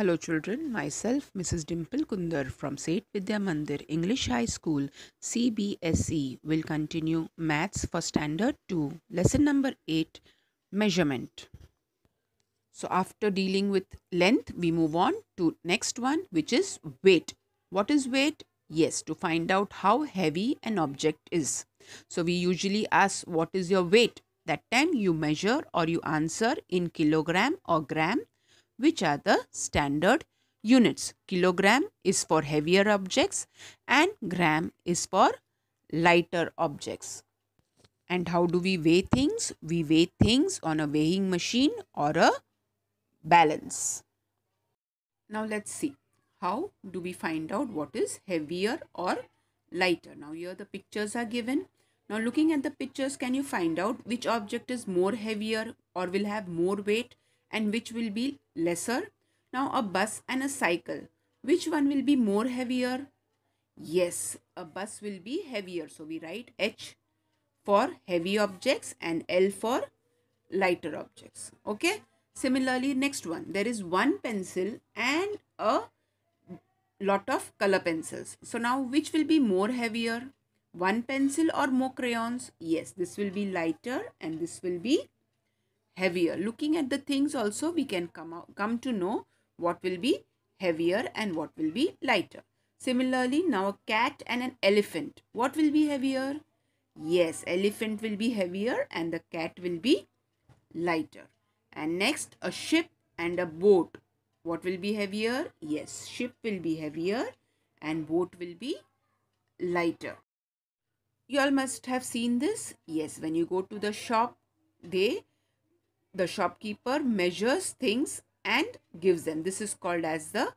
Hello children, myself Mrs. Dimple Kundar from Seth Vidya Mandir English High School CBSE will continue Maths for Standard 2 lesson number 8 measurement. So after dealing with length we move on to next one which is weight. What is weight? Yes, to find out how heavy an object is. So we usually ask what is your weight? That time you measure or you answer in kilogram or gram which are the standard units. Kilogram is for heavier objects and gram is for lighter objects. And how do we weigh things? We weigh things on a weighing machine or a balance. Now let's see. How do we find out what is heavier or lighter? Now here the pictures are given. Now looking at the pictures, can you find out which object is more heavier or will have more weight? and which will be lesser? Now a bus and a cycle. Which one will be more heavier? Yes, a bus will be heavier. So we write H for heavy objects and L for lighter objects. Okay. Similarly, next one. There is one pencil and a lot of color pencils. So now which will be more heavier? One pencil or more crayons? Yes, this will be lighter and this will be heavier. Looking at the things also we can come, out, come to know what will be heavier and what will be lighter. Similarly, now a cat and an elephant. What will be heavier? Yes, elephant will be heavier and the cat will be lighter. And next, a ship and a boat. What will be heavier? Yes, ship will be heavier and boat will be lighter. You all must have seen this. Yes, when you go to the shop, they the shopkeeper measures things and gives them. This is called as the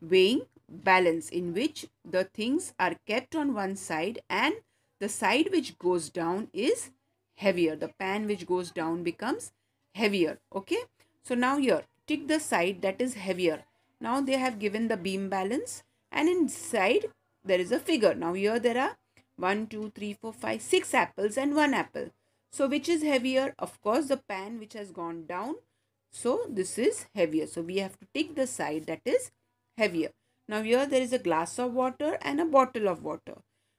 weighing balance in which the things are kept on one side and the side which goes down is heavier. The pan which goes down becomes heavier. Okay. So now here tick the side that is heavier. Now they have given the beam balance and inside there is a figure. Now here there are 1, 2, 3, 4, 5, 6 apples and 1 apple. So which is heavier? Of course, the pan which has gone down. So this is heavier. So we have to take the side that is heavier. Now here there is a glass of water and a bottle of water.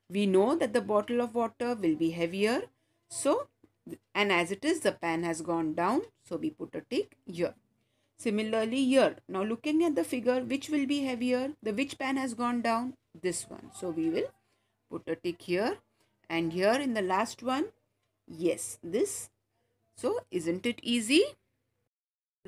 We know that the bottle of water will be heavier. So and as it is the pan has gone down. So we put a tick here. Similarly here. Now looking at the figure which will be heavier? The which pan has gone down? This one. So we will put a tick here. And here in the last one Yes, this. So, isn't it easy?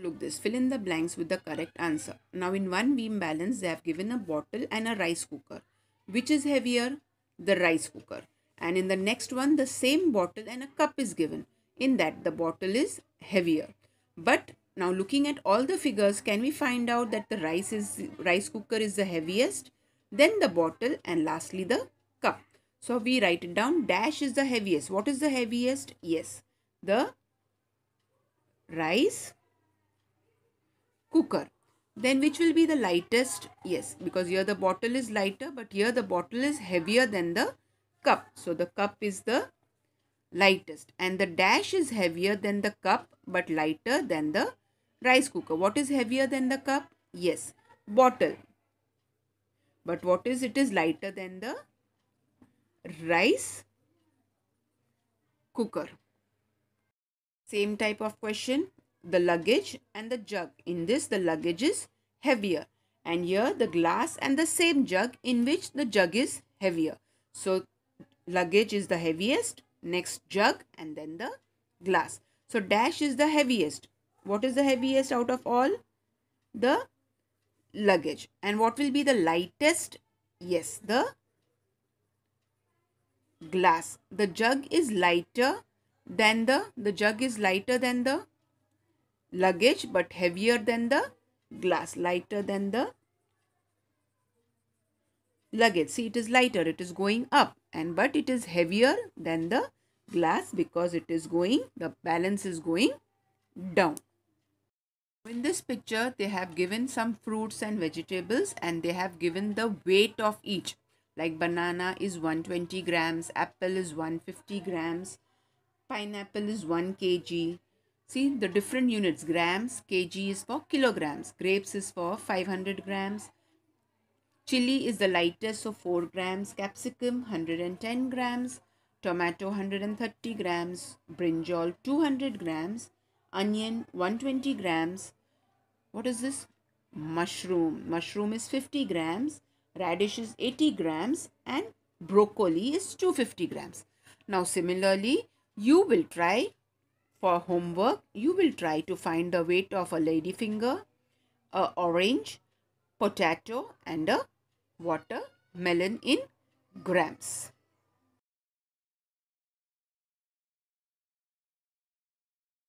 Look this, fill in the blanks with the correct answer. Now, in one beam balance, they have given a bottle and a rice cooker. Which is heavier? The rice cooker. And in the next one, the same bottle and a cup is given. In that, the bottle is heavier. But now looking at all the figures, can we find out that the rice, is, rice cooker is the heaviest? Then the bottle and lastly the so we write it down. Dash is the heaviest. What is the heaviest? Yes, the rice cooker. Then which will be the lightest? Yes, because here the bottle is lighter, but here the bottle is heavier than the cup. So the cup is the lightest. And the dash is heavier than the cup, but lighter than the rice cooker. What is heavier than the cup? Yes, bottle. But what is it is lighter than the rice cooker. Same type of question, the luggage and the jug. In this, the luggage is heavier. And here, the glass and the same jug in which the jug is heavier. So, luggage is the heaviest, next jug and then the glass. So, dash is the heaviest. What is the heaviest out of all? The luggage. And what will be the lightest? Yes, the glass the jug is lighter than the the jug is lighter than the luggage but heavier than the glass lighter than the luggage see it is lighter it is going up and but it is heavier than the glass because it is going the balance is going down in this picture they have given some fruits and vegetables and they have given the weight of each like banana is 120 grams apple is 150 grams pineapple is 1 kg see the different units grams kg is for kilograms grapes is for 500 grams chili is the lightest so 4 grams capsicum 110 grams tomato 130 grams brinjal 200 grams onion 120 grams what is this mushroom mushroom is 50 grams radish is 80 grams and broccoli is 250 grams. Now similarly, you will try for homework, you will try to find the weight of a ladyfinger, a orange, potato and a watermelon in grams.